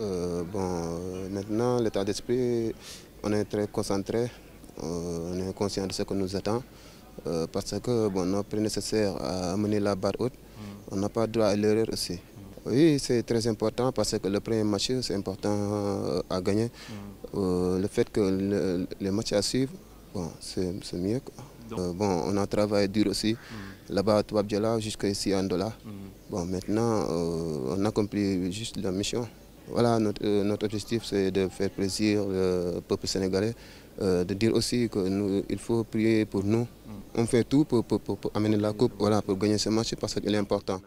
Euh, bon, euh, maintenant, l'état d'esprit, on est très concentré, euh, on est conscient de ce que nous attend, parce que bon, nos prix nécessaire à amener la barre haute, mm. on n'a pas droit à l'erreur aussi. Mm. Oui, c'est très important parce que le premier match, c'est important à gagner. Mm. le fait que les matchs à suivre, bon, c'est mieux. bon, on a travaillé dur aussi. Là-bas à Touabdjala, jusqu'ici en Andola. Bon, maintenant, on a accompli juste la mission. Euh, notre, objectif, c'est de faire plaisir euh, au peuple sénégalais, euh, de dire aussi qu'il faut prier pour nous. Mm. On fait tout pour, amener la coupe, pour gagner ce match parce qu'il est important.